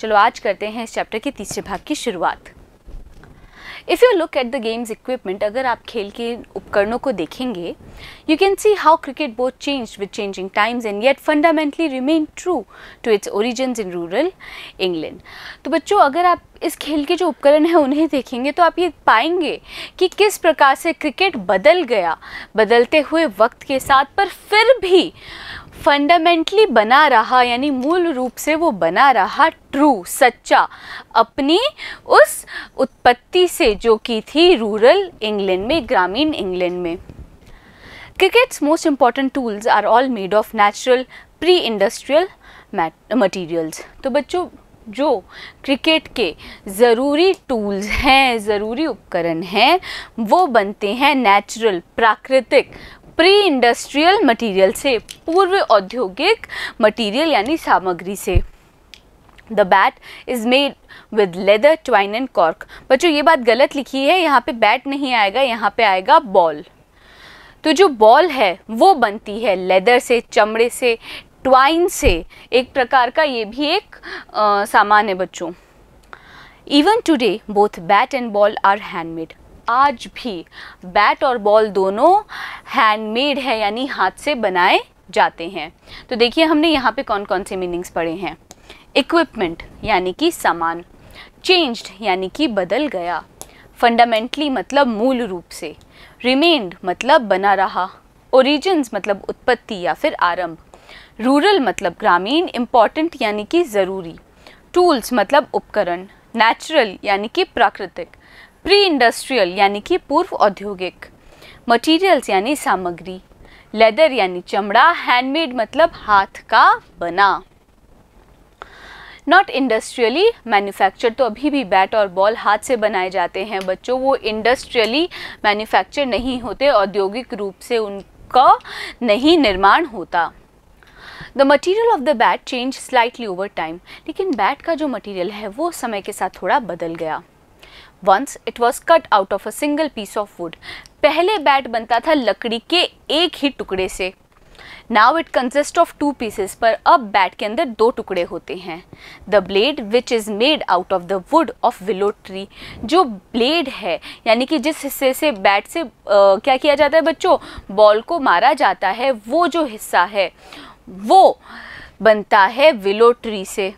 चलो आज करते हैं इस चैप्टर के तीसरे भाग की शुरुआत if you look at the games equipment अगर आप खेल के उपकरणों को देखेंगे you can see how cricket both change with changing times and yet fundamentally remain true to its origin in rural England तो बच्चों अगर आप इस खेल के जो उपकरण हैं उन्हें देखेंगे तो आप ये पाएंगे कि किस प्रकार से क्रिकेट बदल गया बदलते हुए वक्त के साथ पर फिर भी फंडामेंटली बना रहा यानी मूल रूप से वो बना रहा ट्रू सच्चा अपनी उस उत्पत्ति से जो कि थी रूरल इंग्लैंड में ग्रामीण इंग्लैंड में cricket's most important tools are all made of natural pre industrial materials तो बच्चों जो क्रिकेट के ज़रूरी टूल्स हैं ज़रूरी उपकरण हैं वो बनते हैं नेचुरल प्राकृतिक प्री इंडस्ट्रियल मटेरियल से पूर्व औद्योगिक मटेरियल यानी सामग्री से the bat is made with leather twine and cork बच्चों ये बात गलत लिखी है यहाँ पे बैट नहीं आएगा यहाँ पे आएगा बॉल तो जो बॉल है वो बनती है लेदर से चमड़े से ट्वाइन से एक प्रकार का ये भी एक सामान है बच्चों even today both bat and ball are handmade आज भी बैट और बॉल दोनों हैंडमेड है यानी हाथ से बनाए जाते हैं तो देखिए हमने यहाँ पे कौन कौन से मीनिंग्स पढ़े हैं इक्विपमेंट यानी कि सामान चेंज्ड यानी कि बदल गया फंडामेंटली मतलब मूल रूप से रिमेंड मतलब बना रहा ओरिजिन्स मतलब उत्पत्ति या फिर आरंभ रूरल मतलब ग्रामीण इम्पॉर्टेंट यानी कि ज़रूरी टूल्स मतलब उपकरण नेचुरल यानी कि प्राकृतिक प्री इंडस्ट्रियल यानी कि पूर्व औद्योगिक मटेरियल्स यानी सामग्री लेदर यानी चमड़ा हैंडमेड मतलब हाथ का बना नॉट इंडस्ट्रियली मैन्युफैक्चर तो अभी भी बैट और बॉल हाथ से बनाए जाते हैं बच्चों वो इंडस्ट्रियली मैन्युफैक्चर नहीं होते औद्योगिक रूप से उनका नहीं निर्माण होता the material of the bat change slightly over time लेकिन बैट का जो मटीरियल है वो समय के साथ थोड़ा बदल गया once it was cut out of a single piece of wood पहले बैट बनता था लकड़ी के एक ही टुकड़े से now it consist of two pieces पर अब बैट के अंदर दो टुकड़े होते हैं the blade which is made out of the wood of willow tree जो ब्लेड है यानी कि जिस हिस्से से बैट से आ, क्या किया जाता है बच्चों बॉल को मारा जाता है वो जो हिस्सा है वो बनता है विलो ट्री से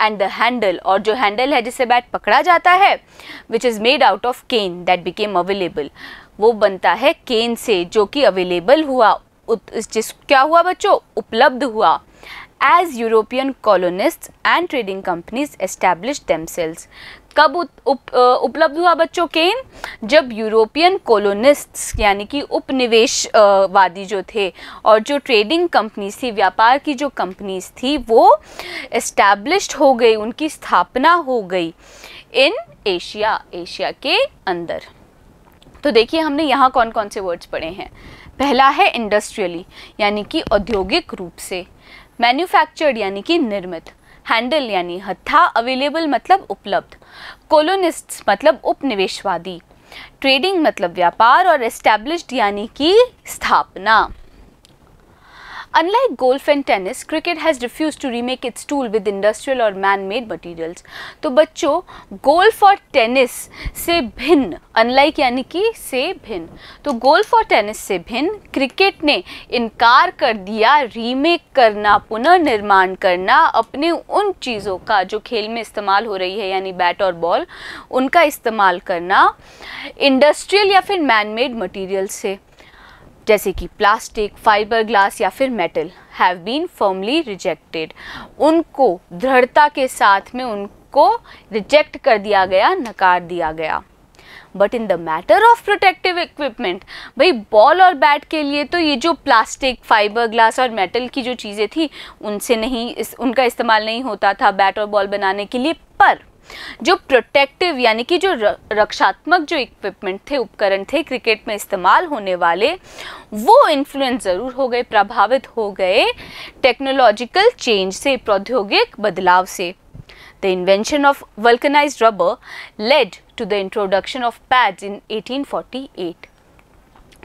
एंड द हैंडल और जो हैंडल है जिससे बैट पकड़ा जाता है which is made out of cane that became available वो बनता है केन से जो कि अवेलेबल हुआ जिस क्या हुआ बच्चों उपलब्ध हुआ as European colonist and trading companies establish themselves कब उपलब्ध हुआ बच्चों केन जब यूरोपियन कॉलोनिस्ट्स यानी कि उपनिवेशवादी जो थे और जो ट्रेडिंग कंपनीज थी व्यापार की जो कंपनीज थी वो इस्टेब्लिश्ड हो गई उनकी स्थापना हो गई इन एशिया एशिया के अंदर तो देखिए हमने यहाँ कौन कौन से वर्ड्स पढ़े हैं पहला है इंडस्ट्रियली यानी कि औद्योगिक रूप से मैन्युफैक्चर्ड यानी कि निर्मित हैंडल यानी हत्था अवेलेबल मतलब उपलब्ध कोलोनिस्ट्स मतलब उपनिवेशवादी ट्रेडिंग मतलब व्यापार और एस्टेब्लिश्ड यानी कि स्थापना Unlike golf and tennis, cricket has refused to remake its tool with industrial or man-made materials. तो बच्चों गोल्फ और टेनिस से भिन्न अनलाइक यानी कि से भिन्न तो गोल्फ और टेनिस से भिन्न क्रिकेट ने इनकार कर दिया रीमेक करना पुनर्निर्माण करना अपने उन चीज़ों का जो खेल में इस्तेमाल हो रही है यानी बैट और बॉल उनका इस्तेमाल करना इंडस्ट्रियल या फिर मैनमेड मटेरियल से जैसे कि प्लास्टिक फाइबर ग्लास या फिर metal have been firmly rejected उनको दृढ़ता के साथ में उनको रिजेक्ट कर दिया गया नकार दिया गया but in the matter of protective equipment भाई बॉल और बैट के लिए तो ये जो प्लास्टिक फाइबर ग्लास और मेटल की जो चीज़ें थी उनसे नहीं इस उनका इस्तेमाल नहीं होता था बैट और बॉल बनाने के लिए पर जो प्रोटेक्टिव यानी कि जो रक्षात्मक जो इक्विपमेंट थे उपकरण थे क्रिकेट में इस्तेमाल होने वाले वो इन्फ्लुएंस ज़रूर हो गए प्रभावित हो गए टेक्नोलॉजिकल चेंज से प्रौद्योगिक बदलाव से of invention rubber led to the introduction of pad in eighteen forty 1848.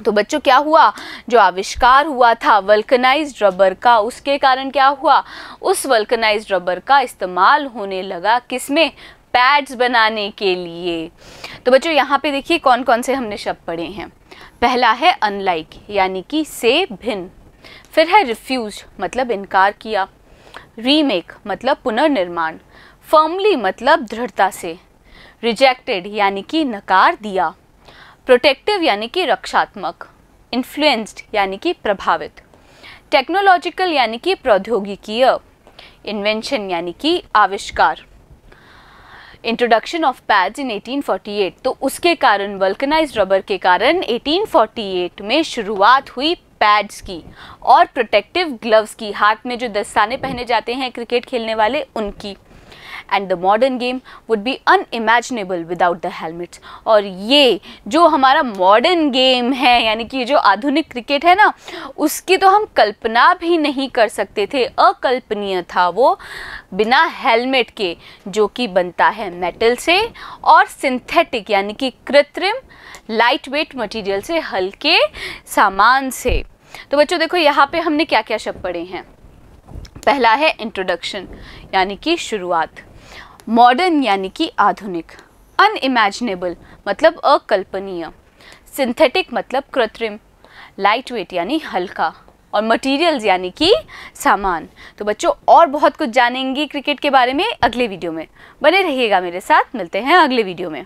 तो बच्चों क्या हुआ जो आविष्कार हुआ था वल्कनाइज रबर का उसके कारण क्या हुआ उस वल्कनाइज रबर का इस्तेमाल होने लगा किसमें पैड्स बनाने के लिए तो बच्चों यहाँ पे देखिए कौन कौन से हमने शब्द पढ़े हैं पहला है अनलाइक यानी कि से भिन्न फिर है रिफ्यूज मतलब इनकार किया रीमेक मतलब पुनर्निर्माण फर्मली मतलब दृढ़ता से रिजेक्टेड यानी कि नकार दिया प्रोटेक्टिव यानी कि रक्षात्मक इन्फ्लुएंस्ड यानी कि प्रभावित टेक्नोलॉजिकल यानी कि प्रौद्योगिकीय इन्वेंशन यानी कि आविष्कार इंट्रोडक्शन ऑफ पैड्स इन 1848 तो उसके कारण वल्कनाइज रबर के कारण 1848 में शुरुआत हुई पैड्स की और प्रोटेक्टिव ग्लव्स की हाथ में जो दस्ताने पहने जाते हैं क्रिकेट खेलने वाले उनकी and the modern game would be unimaginable without the helmet और ये जो हमारा मॉडर्न गेम है यानी कि जो आधुनिक क्रिकेट है ना उसकी तो हम कल्पना भी नहीं कर सकते थे अकल्पनीय था वो बिना हेलमेट के जो कि बनता है मेटल से और सिंथेटिक यानी कि कृत्रिम लाइट वेट मटीरियल से हल्के सामान से तो बच्चों देखो यहाँ पे हमने क्या क्या शब्द पढ़े हैं पहला है इंट्रोडक्शन यानी कि शुरुआत मॉडर्न यानी कि आधुनिक अनइमेजिनेबल मतलब अकल्पनीय सिंथेटिक मतलब कृत्रिम लाइट वेट यानी हल्का और मटेरियल्स यानी कि सामान तो बच्चों और बहुत कुछ जानेंगे क्रिकेट के बारे में अगले वीडियो में बने रहिएगा मेरे साथ मिलते हैं अगले वीडियो में